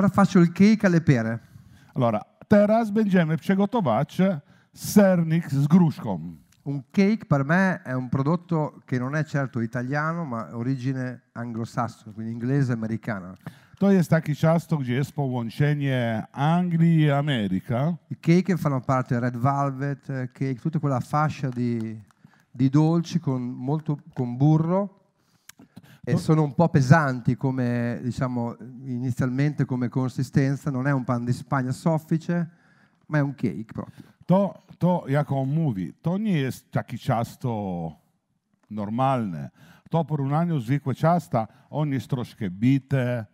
Ora faccio il cake alle pere. Allora, teraz będziemy przygotować sernik z gruszką. Un cake per me è un prodotto che non è certo italiano, ma origine anglosassone, quindi inglese e americana. To jest taki ciasto, gdzie jest połączenie Anglii e America. I cake fanno parte red velvet, eh, cake, tutta quella fascia di, di dolci con, molto, con burro. E sono un po' pesanti come, diciamo, inizialmente come consistenza, non è un pan di Spagna soffice, ma è un cake proprio. To, to jako mówi, to nie jest takie ciasto normalne. To porównaniu zwykłe ciasta, on jest troszkę bite,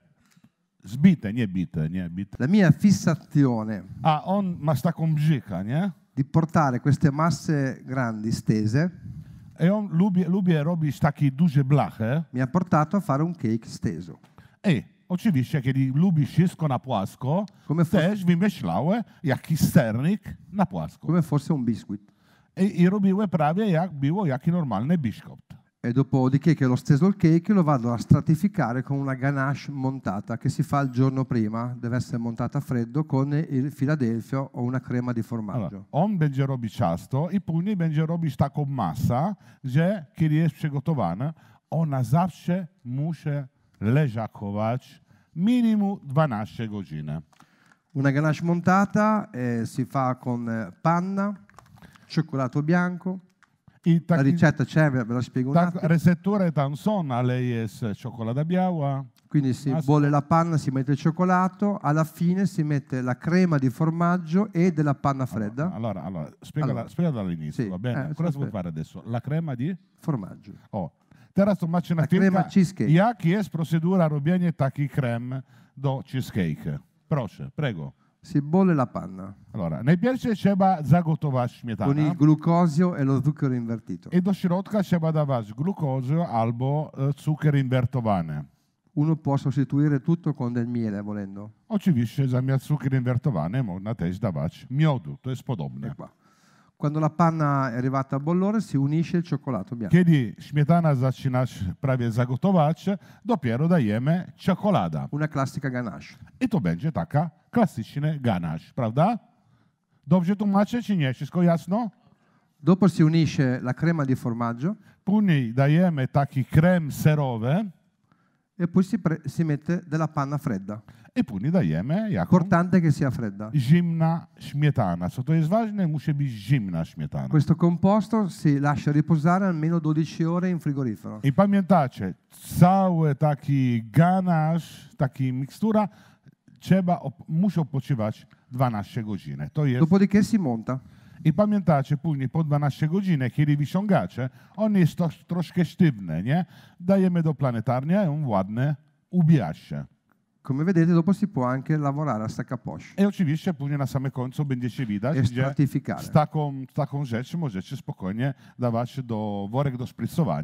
zbite, nie bite, nie bite. La mia fissazione. Ah, on ma sta con brzika, nie? Di portare queste masse grandi stese i on lubię, lubię robić takie duże blache. Eh? Mi ha portato a fare un cake steso. E oczywiście, kiedy lubi wszystko na płasko, come też wymyślałem eh? jakiś sernik na płasko. Come fosse un biscuit. E, i robiłem prawie jak było jaki normalny biszkopt e dopodiché che l'ho steso il cake lo vado a stratificare con una ganache montata che si fa il giorno prima, deve essere montata a freddo con il filadelfio o una crema di formaggio. Allora, on będzie robić ciasto i później będzie robić taką masę, że kiedy jest przygotowana, ona zawsze musi leżakować minimum 12 godine. Una ganache montata eh, si fa con eh, panna, cioccolato bianco, la ah, ricetta c'è, ve la spiego un attimo. Resettura e tanson a lei è cioccolata biawa. Quindi si As- bolle la panna, si mette il cioccolato, alla fine si mette la crema di formaggio e della panna fredda. Allora, allora, allora, spiegala, allora. spiegala dall'inizio, sì, va bene? Eh, Cosa si può fare adesso? La crema di? Formaggio. Oh. Teraz to na crema cheesecake. Jak jest procedura robienia taki krem do cheesecake? Proce, prego. Si bolle la panna. Allora, najpierw trzeba zagotować śmietanę. Con il glucosio e lo zucchero invertito. I do środka trzeba dawać glukozio albo zucchero invertovane. Uno può sostituire tutto con del miele volendo. Oczywiście zamiast zucchero invertovane, można też dawać miodu. To jest podobne. E quando la panna è arrivata a bollore si unisce il cioccolato bianco. Kiedy śmietana zaczyna prawie zagotować, dopiero dajemy czekolada. Una classica ganache. I to będzie taka klasyczny ganache, prawda? Dobrze tłumaczę czy nie? Wszystko jasno? Dopo si unisce la crema di formaggio. Później dajemy taki krem serowy. E poi si, pre- si mette della panna fredda. I później dajemy jaką? Importante che sia fredda. Zimna śmietana. Co to jest ważne? Musi być zimna śmietana. Questo composto si lascia riposare almeno 12 ore in frigorifero. I pamiętacie, cały taki ganasz, taki mikstura trzeba, musi odpoczywać 12 godzin. To jest... Dopodiché si monta. I pamiętacie, później po 12 godzinach, kiedy wyciągacie, on jest to, troszkę sztywny, nie? Dajemy do planetarnia, on ładny, ubija się. Come vedete dopo si può anche lavorare a sacca poche. E oczywiście później na samym końcu będzie widać, gdzie z sta con taką rzecz możecie spokojnie dawać do worek do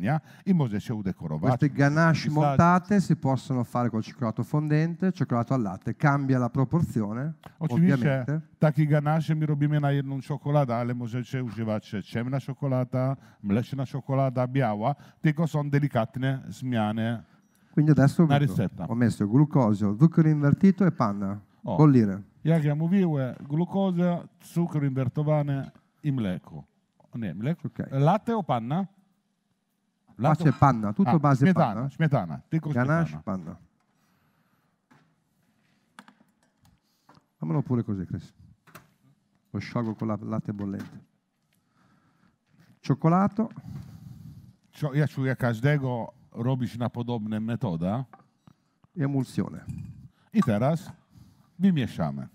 e i możecie udekorować. Queste ganache montate si possono fare col cioccolato fondente, cioccolato al latte, cambia la proporzione, oczywiście, ovviamente. Taki ganache mi robimy na jedną czekoladę, ale możecie używać ciemna czekolada, mleczna czekolada, biała, tylko są delikatne zmiany quindi adesso una ricetta. ho messo glucosio, zucchero invertito e panna. Oh. Bollire. Jaghiamo vive glucosio, zucchero invertovane in mleco. Okay. Latte o panna? Latte o... panna, tutto ah, base smetana, panna. Smetana, dico Ganache, panna. Fammelo pure così, Chris. Lo sciolgo con la latte bollente. Cioccolato. Io ci ho casdego się na podobne metoda. Emulsione. I teraz wymieszamy.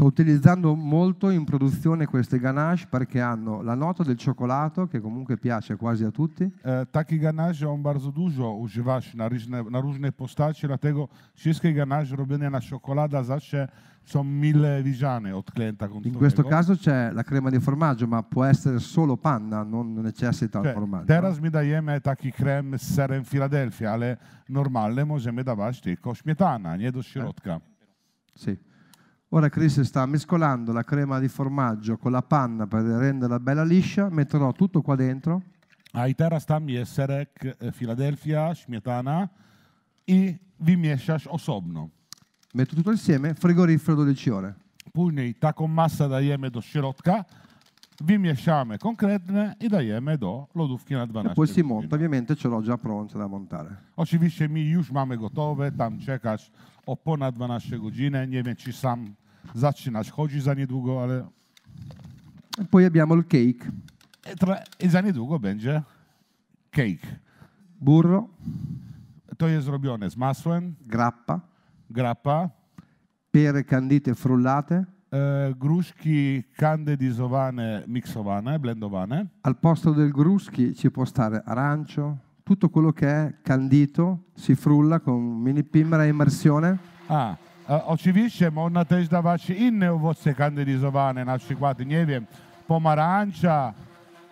Sto utilizzando molto in produzione queste ganache perché hanno la nota del cioccolato che comunque piace quasi a tutti. E, eh, taki ganache on bardzo dużo używasz na różne, na różne postacie, dlatego wszystkie ganache robione na cioccolata zawsze sono mille visiane od clienta In questo caso c'è la crema di formaggio, ma può essere solo panna, non necessita il cioè, formaggio. Teraz mi dajemy taki krem z serem Filadelfia, ale normalne możemy dawać tylko śmietana, nie do środka. Eh. Sì. Ora Chris sta mescolando la crema di formaggio con la panna per renderla bella liscia, metterò tutto qua dentro. Ajtera stam je serek, eh, Filadelfia, smetana i wymieszasz osobno. Metto tutto insieme, frigorifero 12 ore. Później taką masę dajemy do środka, wymieszamy konkretne i dajemy do lodówki na 12 Poi si monta, ovviamente ce l'ho già pronta da montare. Oczywiście mi już mamy gotowe, tam czekać o ponad 12 godzin, nie wiem czy sam zaczynać chodzić za niedługo, ale... Poi abbiamo il cake. E, tra, e za niedługo będzie cake. Burro. To jest zrobione z masłem. Grappa. Grappa. Pere candite frullate. E, gruszki kandydizowane, miksowane, blendowane. Al posto del gruszki ci può stare arancio, tutto quello che è candito, si frulla con mini pimera e immersione. Ah, oczywiście można też dawać inne owoce kandydizowane, na przykład, nie wiem, pomarańcza,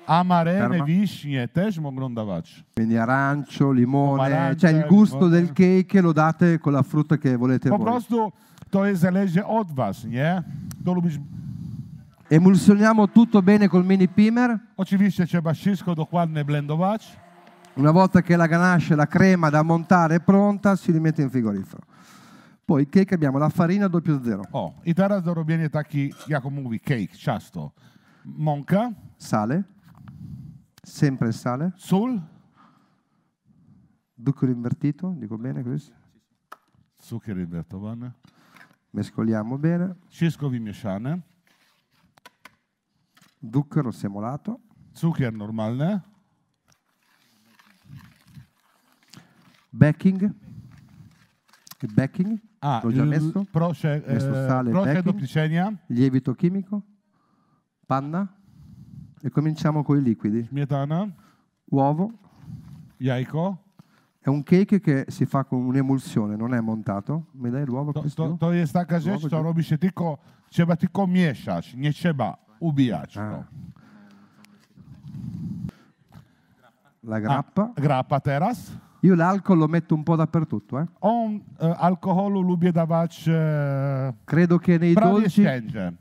amarene, Ferma. viśnie też mogą dawać. Quindi arancio, limone, Pomarancia, cioè il gusto limone. del cake lo date con la frutta che volete Po voi. prostu to jest zależy od was, nie? To lubisz... Emulsioniamo tutto bene col mini pimer. Oczywiście trzeba wszystko dokładnie blendować. Una volta che la ganache, la crema da montare è pronta, si rimette in frigorifero. Poi cake abbiamo la farina 00. O, i teraz do robienia taki, tacchi mówi, cake, ciasto. Monca. Sale, sempre sale, Sul. zucchero invertito, dico bene questo? cukier bene. Mescoliamo bene, wszystko wymieszane, zucchero semolato, Zucchero normale. Backing. Backing. Ah, L'ho già messo? Proce, messo eh, sale, proce doppicenia. Lievito chimico, panna. E cominciamo con i liquidi. Smetana. Uovo. Iaico. È un cake che si fa con un'emulsione, non è montato. Mi dai l'uovo? To, to, to jest taka rzecz, co robi się tylko, trzeba tylko mieszać, nie trzeba ubijać. Ah. No. Ah. La grappa. Ah, grappa teraz. Io l'alcol lo metto un po' dappertutto. Eh? On uh, eh, alkoholu lubię dawać uh, eh, credo che nei dolci szczędzie.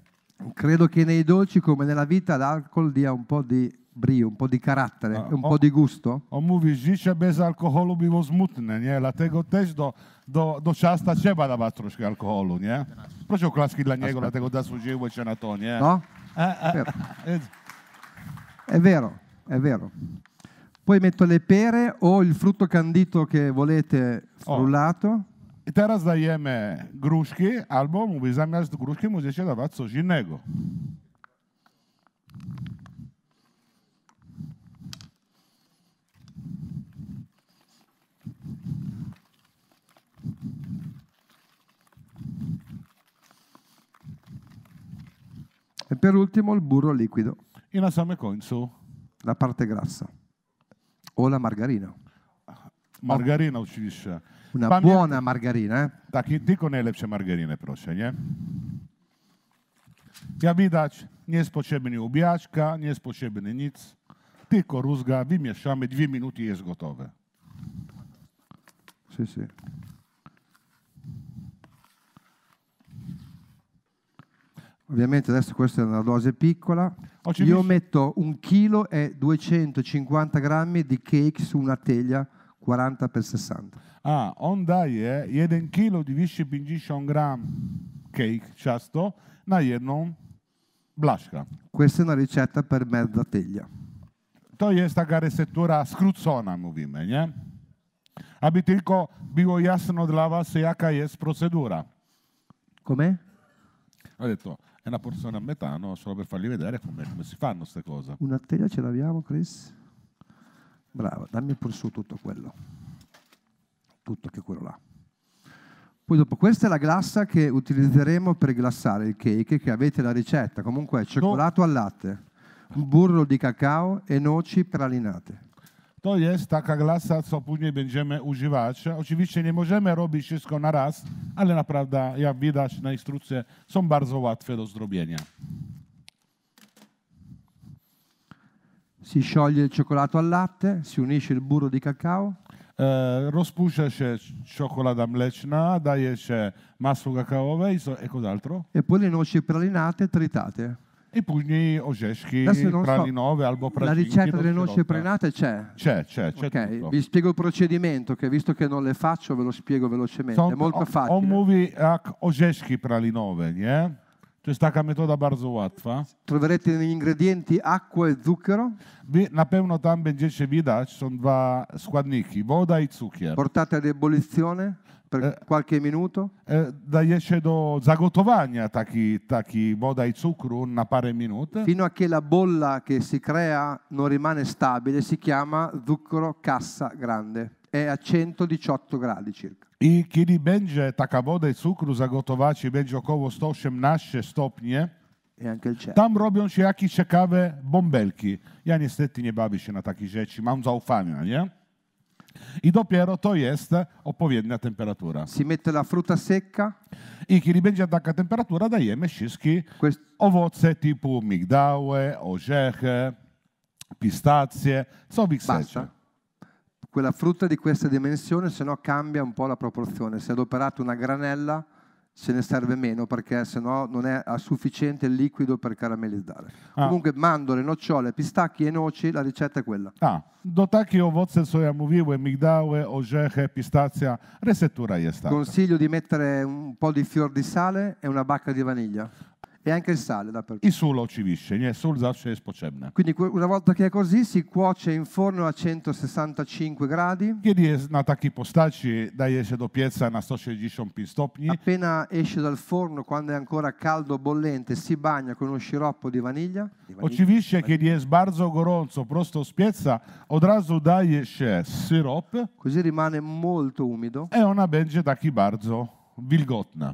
Credo che nei dolci, come nella vita, l'alcol dia un po' di brio, un po' di carattere, uh, un on, po' di gusto. On mówi, życie bez alkoholu było smutne, nie? Dlatego też do, do, do ciasta trzeba dawać troszkę alkoholu, nie? Proszę o klaski dla niego, Aspetta. dlatego zasłużyłeś się na to, nie? No? Eh, certo. eh, eh, è vero, è vero. Poi metto le pere o il frutto candito che volete frullato. O. Oh. I teraz dajemy gruschi, albo, mówi, zamiast gruschi musicie dawać coś innego. E per ultimo il burro liquido. I na samym końcu la parte grassa. Ola margarina. Margarina oczywiście. Una Pamię... buona margarina. Eh? Tak, tylko najlepsze margariny, proszę, nie? Jak widać, nie jest potrzebna ubiaczka, nie jest potrzebny nic. Tylko rózga, wymieszamy, dwie minuty jest gotowe. Sì, sì. Ovviamente adesso questa è una dose piccola. Oggi Io vi... metto un chilo e 250 grammi di cake su una teglia 40x60. Ah, on daje jeden kilo 250 gram cake ciasto na jedną blaska. Questa è una ricetta per mezza teglia. To jest taka receptura skrócona, mówimy, nie? Aby tylko było jasno dla was, jaka jest procedura. Come? Ho detto, e una porzione a metano solo per fargli vedere come, come si fanno queste cose. Una teglia ce l'abbiamo, Chris? Brava, dammi pure su tutto quello. Tutto che quello là. Poi dopo, questa è la glassa che utilizzeremo per glassare il cake, che avete la ricetta. Comunque è cioccolato no. al latte, burro di cacao e noci pralinate. To jest taka glasa, co później będziemy używać. Oczywiście nie możemy robić wszystko na raz, ale naprawdę, jak widać na instrukcje, są bardzo łatwe do zrobienia. Si scioglie il cioccolato al latte, si unisce il burro di cacao. E, rozpuszcza się czekolada mleczna, daje się masło kakaowe i, so, e cos'altro? E poi le noci pralinate tritate. E pugni Oseschi, Pralinove, so, Albo Pracinchi. La ricetta delle noci prenate c'è? C'è, c'è, c'è okay. Vi spiego il procedimento, che visto che non le faccio ve lo spiego velocemente, Sono, è molto facile. On mówi jak Oseschi Pralinove, nie? Eh? To jest metoda bardzo łatwa. Troverete negli ingredienti acqua e zucchero. Vi, Na pewno tam będziecie widać, sono due składniki, woda e zucchero. Portate ad ebollizione per eh, qualche minuto? Eh, Daje się do zagotowania taki, taki woda i cukru na parę minut. Fino a che la bolla che si crea non rimane stabile, si chiama zucchero cassa grande. È a 118 gradi circa. E I kiedy będzie taka woda i cukru zagotować i będzie około 118 stopnie, tam robią się jakieś ciekawe bąbelki. Ja niestety nie bawię się na takie rzeczy, mam zaufania, nie? I dopiero to jest odpowiednia temperatura. Si mette la frutta secca. I kiedy będzie taka temperatura, dajemy wszystkie Quest... owoce typu migdały, orzechy, pistacje, co vi chcecie. Quella frutta di questa dimensione, se no cambia un po' la proporzione. Se adoperate una granella, se ne serve meno perché sennò non è a sufficiente il liquido per caramellizzare. Ah. Comunque mandorle, nocciole, pistacchi e noci, la ricetta è quella. Ah, do taki owoce sojamowiłe, migdaue, orzechy, pistazia, resettura jest Consiglio di mettere un po' di fior di sale e una bacca di vaniglia. E anche il sale dappertutto. I sól oczywiście, nie, sól zawsze jest potrzebna. Quindi una volta che è così si cuoce in forno a 165 gradi. Chiedi Kiedy jest postacci, dai esce doppiezza, się do di na 165 stopni. Appena esce dal forno, quando è ancora caldo bollente, si bagna con uno sciroppo di vaniglia. Di vaniglia oczywiście, vaniglia. kiedy jest bardzo gorąco, prosto z pieca, od razu daje się Così rimane molto umido. E ona będzie taki bardzo wilgotna.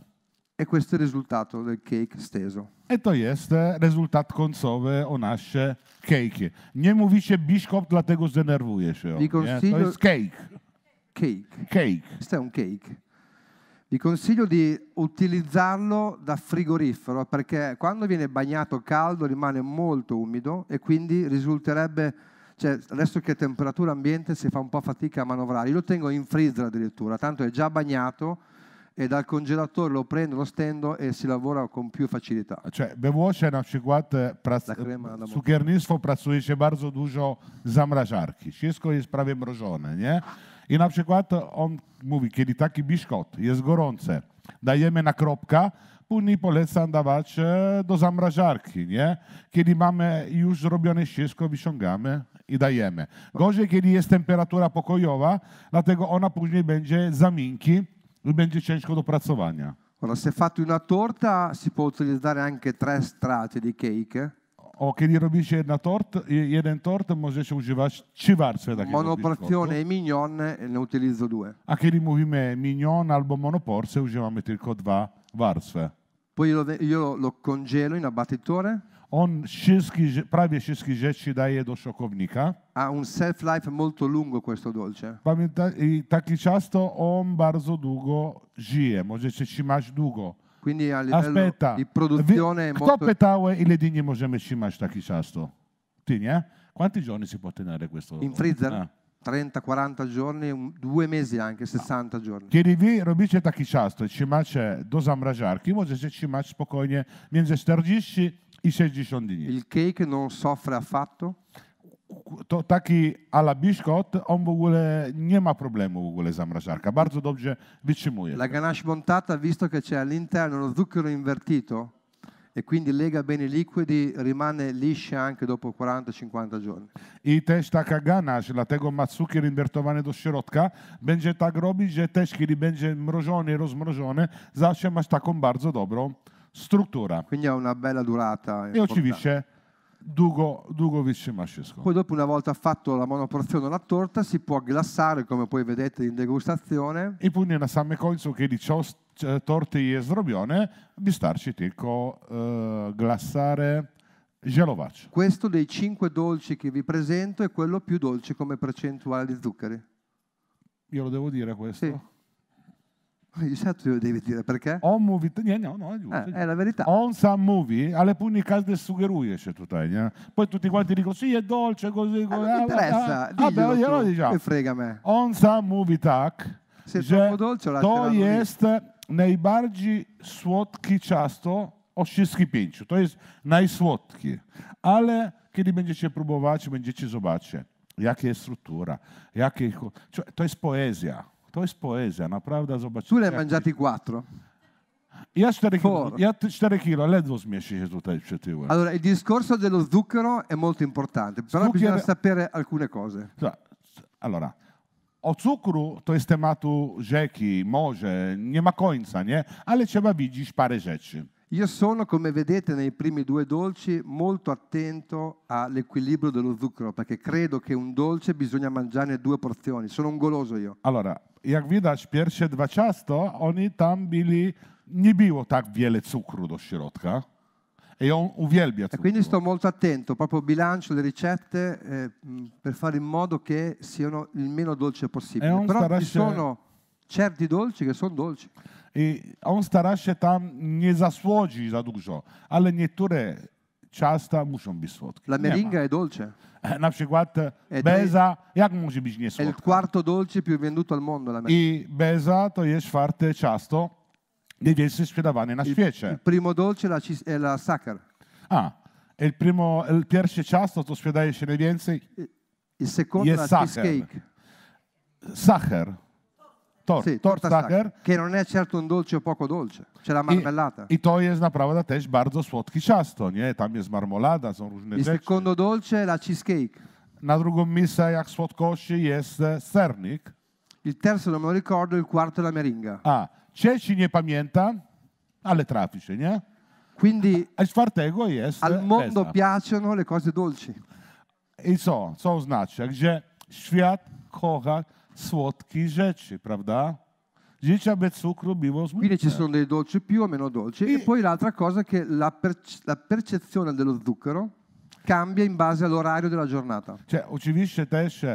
E questo è il risultato del cake steso. E to jest rezultat końcowy o nasze cake. Nie mówi się biszkopt, dlatego zdenerwuje się. Vi consiglio... To jest cake. Cake. Cake. Questo è un cake. Vi consiglio di utilizzarlo da frigorifero perché quando viene bagnato caldo rimane molto umido e quindi risulterebbe cioè, adesso che è temperatura ambiente si fa un po' fatica a manovrare. Io lo tengo in freezer addirittura, tanto è già bagnato e dal congelatore lo prendo, lo stendo e si lavora con più facilità. Cioè, bevoce na przykład prac, cukiernictwo pracuje bardzo dużo zamrażarki. Wszystko jest prawie mrożone, nie? Eh? I na przykład on mówi, kiedy taki biszkot jest gorący, dajemy na kropka, później polecam dawać eh, do zamrażarki, nie? Eh? Kiedy mamy już zrobione wszystko, wyciągamy i dajemy. Gorzej, kiedy jest temperatura pokojowa, dlatego ona później będzie zaminki, My będzie ciężko do pracowania. Ora, se fate una torta si può utilizzare anche tre strati di cake. O kiedy robi się jedna tort, jeden tort, może się używać trzy warstwy takiego Monoporzione e mignon ne utilizzo due. A kiedy mówimy mignon albo monoporse, używamy tylko dwa warstwy. Poi io lo, io lo congelo in abbattitore on wszystkich, prawie wszystkich rzeczy daje do szokownika. Ha un self-life molto lungo questo dolce. Pamięta, I taki ciasto on bardzo długo żyje, możecie trzymać długo. Quindi a livello Aspetta, di produzione vi, kto molto... pytał, ile dni nie możemy trzymać taki ciasto? Ty, nie? Quanti giorni si può tenere questo? In freezer? Ah. 30-40 giorni, un, due mesi anche, 60 giorni. Kiedy wy robicie taki ciasto i trzymacie do zamrażarki, możecie trzymać spokojnie między 40 i seggi sono di niente. Il cake non soffre affatto? to, taki ala biszkot, on w ogóle problema ma problemu w ogóle zamrażarka. Bardzo dobrze wytrzymuje. La ganache montata, visto che c'è all'interno lo zucchero invertito e quindi lega bene i liquidi, rimane liscia anche dopo 40-50 giorni. I też taka ganache, la ma cukier inwertowany do środka, będzie tak robić, że też kiedy będzie mrożony, rozmrożony, zawsze masz taką bardzo dobrą struttura. Quindi ha una bella durata. E oggi dice Dugo, Dugovic Mascesco. Poi dopo una volta fatto la monoporzione o la torta si può glassare come poi vedete in degustazione. E poi nella samme coinso che di torte e srobione bistarci ticco uh, eh, glassare gelovaccio. Questo dei cinque dolci che vi presento è quello più dolce come percentuale di zuccheri. Io lo devo dire questo? Sì. Esatto, devi dire perché? On movie, nie, no, no, è, giusto, eh, è la verità. On some movie, alle pugni calde sugheruiesce tutaj, nie? Eh, eh. Poi tutti quanti dicono sì, è dolce così, eh, così. Ah, interessa, ah, vabbè, ah, glielo diciamo. Che frega me. On some movie tak, Se è dolce, to jest najbardziej słodki ciasto o wszystkich pięciu. To jest najsłodkie. Ale kiedy będziecie próbować, będziecie zobaczyć, jakie jest struktura, jakie... Cioè, to jest poezja. To je spoeza, napravda za obačenje. Tu ne mangiati quattro. Ja 4 kg, ja 4 kg, ledvo smiesci tutaj przed tyłem. Allora, il discorso dello zucchero è molto importante, però Zucchero- bisogna sapere alcune cose. Za- cioè, Allora, o cukru to jest tematu rzeki, morze, nie ma końca, nie? Ale trzeba widzieć parę Io sono, come vedete nei primi due dolci, molto attento all'equilibrio dello zucchero, perché credo che un dolce bisogna mangiare due porzioni. Sono un goloso io. Allora, jak widać, pierwsze dwa ciasto, oni tam byli, nie było tak wiele cukru do środka. E on uwielbia cukru. E quindi sto molto attento, proprio bilancio le ricette eh, per fare in modo che siano il meno dolce possibile. E Però ci się... sono certi dolci che sono dolci. E on stara się tam nie zasłodzić za dużo, ale niektóre časta mušom biti slatki. La meringa è dolce. Napšivat beza, jak može biti nje È il quarto dolce più venduto al mondo la meringa. I beza to je švarte často gdje je se spredavane na Il, primo dolce la, è la sakar. Ah, e il primo, il pierše často to spredaješ na vjenci? Il secondo è la sacher. cheesecake. Sacher. Thor, sì, Thor Tucker. Che non è certo un dolce o poco dolce, c'è la marmellata. I, I to jest naprawdę też bardzo słodki ciasto, nie? Tam jest marmolada, są różne Il secondo dolce è la cheesecake. Na drugą miejsce jak słodkości jest sernik. Il terzo non me lo ricordo, il quarto è la meringa. Ah, Ceci nie pamięta, ale trafi się, nie? Quindi a, czwartego jest al mondo resta. piacciono le cose dolci. I co? Co oznacza? Gdzie świat kocha słodkich rzeczy, prawda? Dice aby cukru było Quindi ci sono dei dolci più o meno dolci. E, e poi l'altra cosa è che la, perce- la percezione dello zucchero cambia in base all'orario della giornata. Cioè, oczywiście też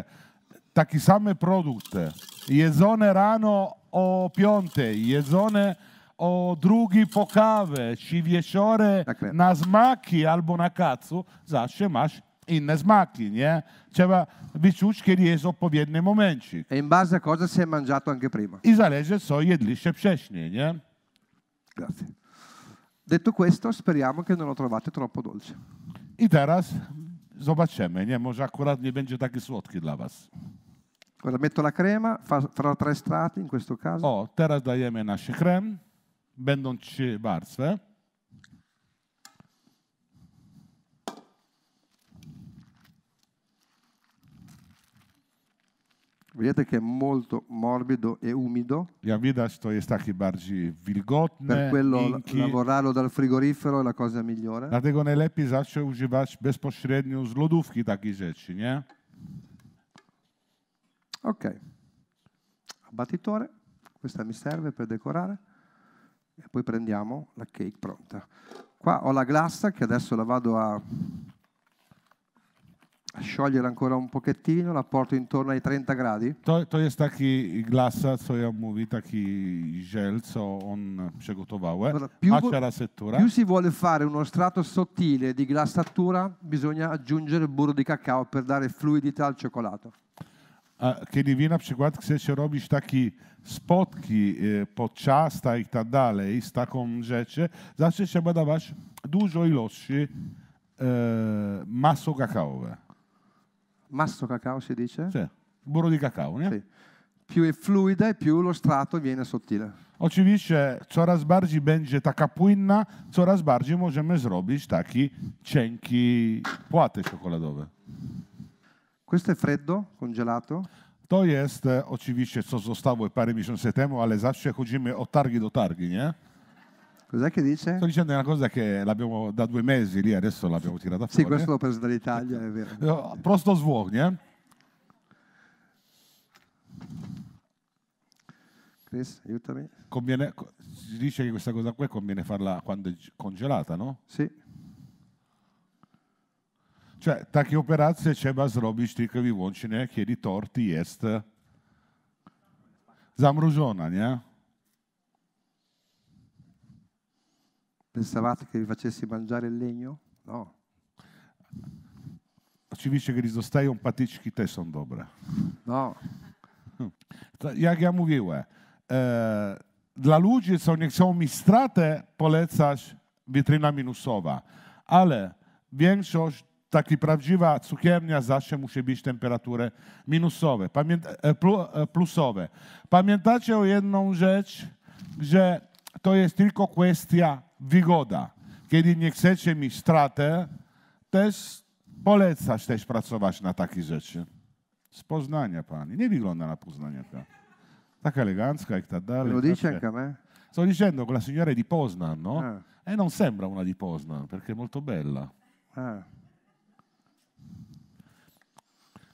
taki same produkty. Jedzone rano o piątej, jedzone o drugi po kawę, czy wieczorem tak na smaki albo na kacu, zawsze masz in smacchini, eh. c'era Viciuc che riesce odpowiedne momenti. E in base a cosa si è mangiato anche prima. I zależy co jedliście wcześniej, eh. nie? Grazie. Detto questo, speriamo che non lo trovate troppo dolce. I teraz zobaczymy, nie? Może akurat nie będzie taki słodki dla was. Ora metto la crema, farò tre strati in questo caso. O, oh, teraz dajemy nasz krem, będąc ci warstwę. Eh. Vedete che è molto morbido e umido. Ja widać, to jest taki bardziej wilgotny, Per quello miękki. lavorarlo dal frigorifero è la cosa migliore. Dlatego najlepiej zawsze używać bezpośrednio z lodówki takich rzeczy, nie? Ok. Abbattitore, questa mi serve per decorare. E poi prendiamo la cake pronta. Qua ho la glassa che adesso la vado a sciogliere ancora un pochettino, la porto intorno ai 30 gradi. To, to jest taki glasa, co ja mówię, taki gel, co on przygotowałem. Eh? Allora, più, più si vuole fare uno strato sottile di glassatura, bisogna aggiungere burro di cacao per dare fluidità al cioccolato. Kiedy ah, wy na przykład chcecie robić takie spotki eh, pod ciasta i tak dalej, z taką rzeczy, zawsze trzeba dawać dużo ilości e, eh, masło kakaowe. Masso cacao si dice? Sì, burro di cacao. Eh? Sì. Più è fluida e più lo strato viene sottile. Oczywiście coraz bardziej będzie taka płynna, coraz bardziej możemy zrobić taki cienki puate czekoladowe. Questo è freddo, congelato. To jest e, oczywiście, co zostało parę miesięcy temu, ale zawsze chodzimy od targi do targi, nie? Eh? Cos'è che dice? Sto dicendo una cosa che l'abbiamo da due mesi lì, adesso l'abbiamo tirata fuori. Sì, questo l'ho preso dall'Italia, è vero. Eh, prosto svogna. Eh. Chris, aiutami. Conviene, si dice che questa cosa qua conviene farla quando è congelata, no? Sì. Cioè, takie operazze, c'è bas tylko i wyłącznie, chiedi torti, est. zamrożona, nie? Eh. Pensavate che vi facessi mangiare il legno? No. Oczywiście gwiazdosteją patyczki też są dobre. No. Jak ja mówiłem, e, eh. dla eh, ludzi, co nie chcą mi stratę, polecać witryna minusowa. Ale większość, taki prawdziwa cukiernia zawsze musi być temperaturę minusowe, eh, plusowe. Pamiętacie o jedną rzecz, że to jest tylko kwestia wygoda. Kiedy nie chcecie mieć stratę, też polecasz też pracować na takie rzeczy. Z Poznania pani. Nie wygląda na Poznaniaka. Tak elegancka e tak dalej. Lo dice anche a me? Sto dicendo che la signora è di Poznan, no? Ah. E non sembra una di Poznan, perché è molto bella. Ah.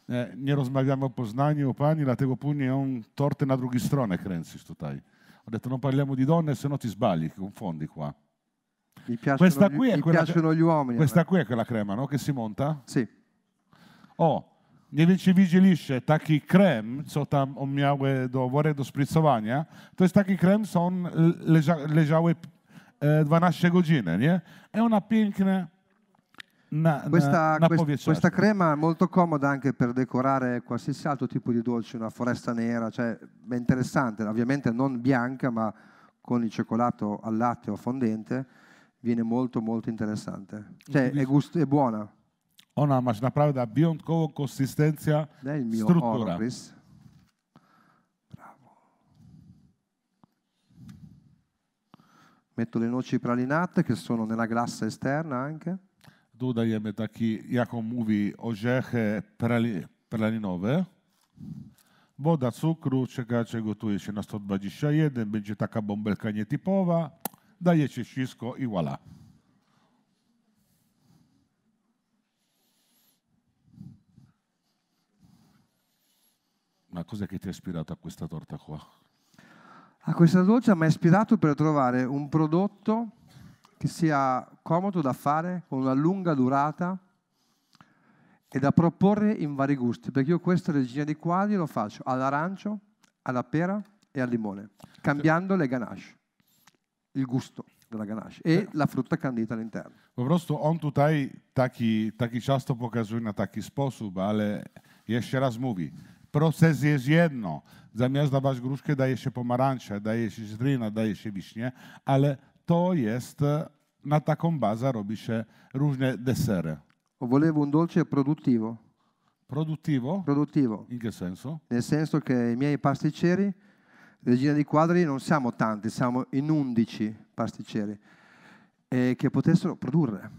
E, nie rozmawiamy o Poznaniu, pani, dlatego później on torty na drugą stronę kręcisz tutaj. Ho detto non parliamo di donne, se no ti sbagli, confondi qua. Mi piacciono, questa qui è quella, piacciono gli uomini. Questa eh. qui è quella crema, no? Che si monta? Sì. Oh, nevici vigilisce, tacchi krem, sotto tam mio do wory do szpricowania, to jest taki krem, co on leża, leżały e, eh, 12 godziny, nie? E ona piękne na, questa, na, na questa certo. crema è molto comoda anche per decorare qualsiasi altro tipo di dolce, una foresta nera, cioè è interessante, ovviamente non bianca, ma con il cioccolato al latte o fondente, viene molto molto interessante. Cioè è, gust- è buona. Ona oh máš napravda biontkovou konsistencia, Dai il mio struttura. Bravo. Metto le noci pralinate che sono nella glassa esterna anche. Dodajeme taky, jako mluví, ožeche prali, pralinové. Woda, cukru, czekacie, gotuje się na 121, będzie taka bąbelka nietypowa da je Cisco, i voilà. Ma cos'è che ti ha ispirato a questa torta qua? A questa dolce mi ha ispirato per trovare un prodotto che sia comodo da fare, con una lunga durata e da proporre in vari gusti, perché io questa regina di quadri lo faccio all'arancio, alla pera e al limone, cambiando le ganache il gusto della ganache e eh. la frutta candita all'interno. Po prostu on tutaj taki, taki ciasto pokazuje na taki sposób, ale jeszcze raz mówi, proces jest jedno. Zamiast dawać gruszkę daje się pomarańcze, daje się żdryna, daje się wiśnie, ale to jest, na taką bazę robi się różne desery. Volevo un dolce produttivo. Produttivo? Produttivo. In che senso? Nel senso che i miei pasticceri Regina di quadri non siamo tanti, siamo in undici pasticceri eh, che potessero produrre,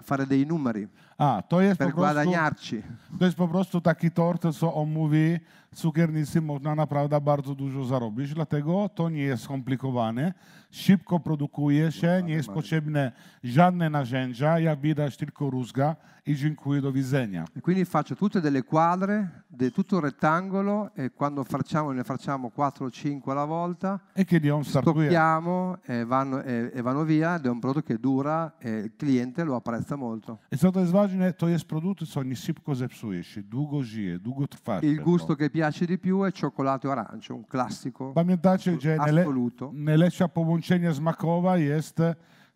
fare dei numeri. A, ah, to jest per po guadagnarci. To jest po prostu taki tort, co on mówi, cukiernicy można naprawdę bardzo dużo zarobić, dlatego to nie jest skomplikowane. Szybko produkuje się, nie jest potrzebne żadne narzędzia, jak widać tylko rózga i dziękuję, do widzenia. E quindi faccio tutte delle quadre di tutto il rettangolo e quando facciamo, ne facciamo 4 o 5 alla volta, e stoppiamo e vanno, e, e vanno via ed è un prodotto che dura e il cliente lo apprezza molto. E sotto pagine to jest produkt, co nie szybko zepsuje się, długo żyje, długo trwa. Il gusto che piace di più è cioccolato arancio, un classico Pamiętacie, gdzie assoluto. najlepsze połączenie z makowa jest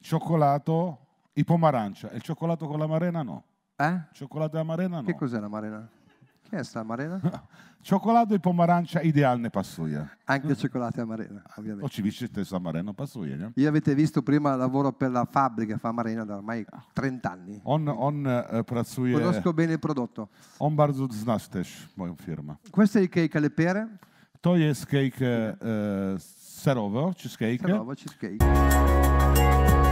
cioccolato i pomarancia. Il cioccolato con la marena no. Eh? Cioccolato e marena no. Che cos'è la marena? Chi è sta amarena? Cioccolato e pomarancia idealne passuja. Anche cioccolato e amarena, ovviamente. Oczywiście też amarena pasuje, nie? Io avete visto prima lavoro per la fabbrica fa amarena da ormai 30 anni. On, on eh, e, Conosco bene il prodotto. On bardzo zna też moją Questo è il cake alle pere. To jest cake e, eh, serowo, cheesecake. Serowo, cheesecake.